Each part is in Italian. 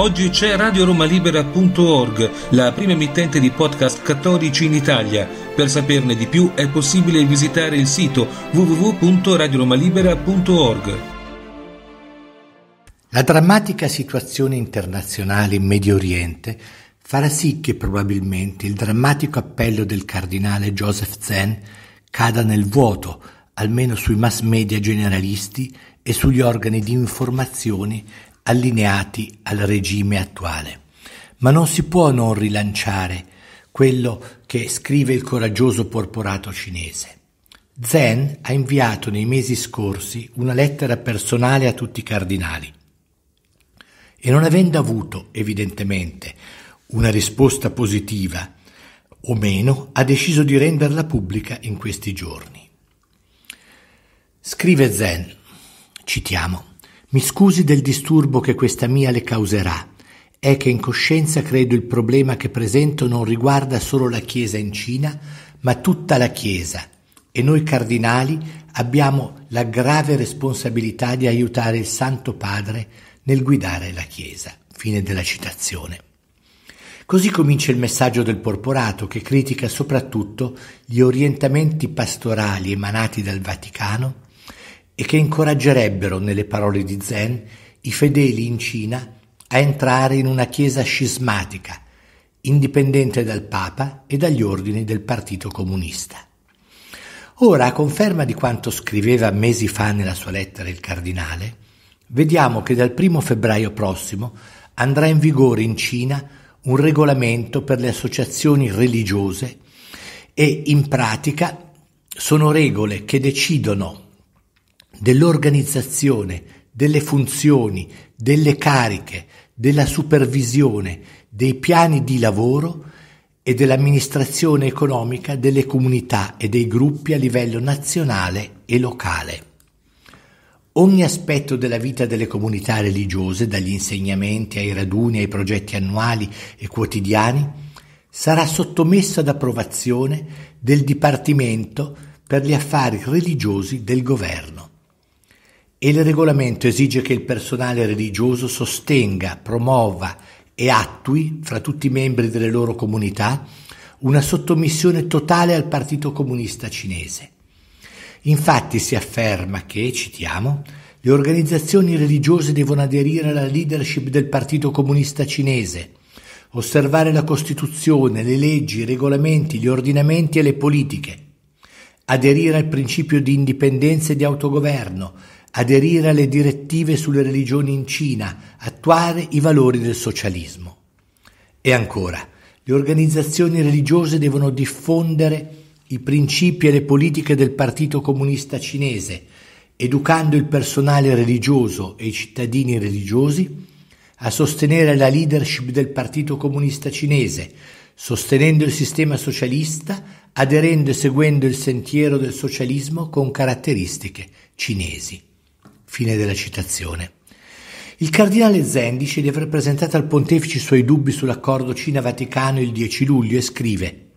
Oggi c'è radioromalibera.org, la prima emittente di podcast cattolici in Italia. Per saperne di più è possibile visitare il sito www.radioromalibera.org. La drammatica situazione internazionale in Medio Oriente farà sì che probabilmente il drammatico appello del cardinale Joseph Zen cada nel vuoto, almeno sui mass media generalisti e sugli organi di informazione allineati al regime attuale. Ma non si può non rilanciare quello che scrive il coraggioso porporato cinese. Zen ha inviato nei mesi scorsi una lettera personale a tutti i cardinali e non avendo avuto, evidentemente, una risposta positiva o meno, ha deciso di renderla pubblica in questi giorni. Scrive Zen, citiamo, mi scusi del disturbo che questa mia le causerà. È che in coscienza credo il problema che presento non riguarda solo la Chiesa in Cina, ma tutta la Chiesa. E noi cardinali abbiamo la grave responsabilità di aiutare il Santo Padre nel guidare la Chiesa. Fine della citazione. Così comincia il messaggio del Porporato che critica soprattutto gli orientamenti pastorali emanati dal Vaticano e che incoraggerebbero, nelle parole di Zen, i fedeli in Cina a entrare in una chiesa scismatica, indipendente dal Papa e dagli ordini del Partito Comunista. Ora, a conferma di quanto scriveva mesi fa nella sua lettera il cardinale, vediamo che dal 1 febbraio prossimo andrà in vigore in Cina un regolamento per le associazioni religiose e in pratica sono regole che decidono dell'organizzazione, delle funzioni, delle cariche, della supervisione, dei piani di lavoro e dell'amministrazione economica delle comunità e dei gruppi a livello nazionale e locale. Ogni aspetto della vita delle comunità religiose, dagli insegnamenti ai raduni ai progetti annuali e quotidiani, sarà sottomesso ad approvazione del Dipartimento per gli affari religiosi del governo e il regolamento esige che il personale religioso sostenga, promuova e attui fra tutti i membri delle loro comunità una sottomissione totale al Partito Comunista Cinese. Infatti si afferma che, citiamo, le organizzazioni religiose devono aderire alla leadership del Partito Comunista Cinese, osservare la Costituzione, le leggi, i regolamenti, gli ordinamenti e le politiche, aderire al principio di indipendenza e di autogoverno, aderire alle direttive sulle religioni in Cina, attuare i valori del socialismo. E ancora, le organizzazioni religiose devono diffondere i principi e le politiche del Partito Comunista Cinese, educando il personale religioso e i cittadini religiosi a sostenere la leadership del Partito Comunista Cinese, sostenendo il sistema socialista, aderendo e seguendo il sentiero del socialismo con caratteristiche cinesi. Fine della citazione. Il cardinale Zen dice di aver presentato al pontefice i suoi dubbi sull'accordo Cina-Vaticano il 10 luglio e scrive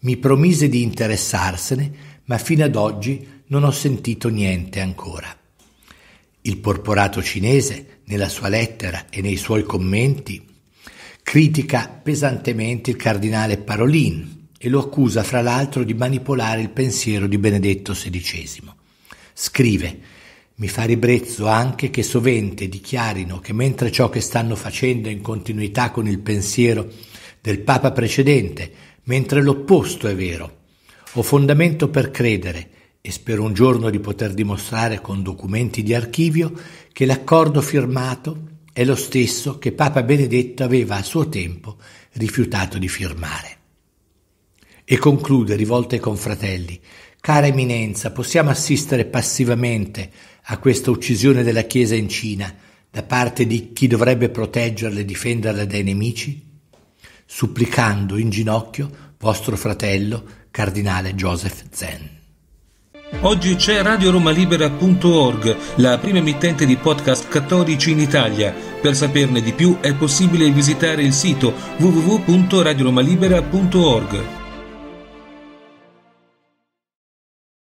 Mi promise di interessarsene, ma fino ad oggi non ho sentito niente ancora. Il porporato cinese, nella sua lettera e nei suoi commenti, critica pesantemente il cardinale Parolin e lo accusa fra l'altro di manipolare il pensiero di Benedetto XVI. Scrive mi fa ribrezzo anche che sovente dichiarino che mentre ciò che stanno facendo è in continuità con il pensiero del Papa precedente, mentre l'opposto è vero. Ho fondamento per credere e spero un giorno di poter dimostrare con documenti di archivio che l'accordo firmato è lo stesso che Papa Benedetto aveva a suo tempo rifiutato di firmare. E conclude rivolto ai confratelli, cara eminenza, possiamo assistere passivamente a questa uccisione della Chiesa in Cina da parte di chi dovrebbe proteggerla e difenderla dai nemici? Supplicando in ginocchio vostro fratello, Cardinale Joseph Zen. Oggi c'è radioromalibera.org, la prima emittente di podcast cattolici in Italia. Per saperne di più è possibile visitare il sito www.radioromalibera.org.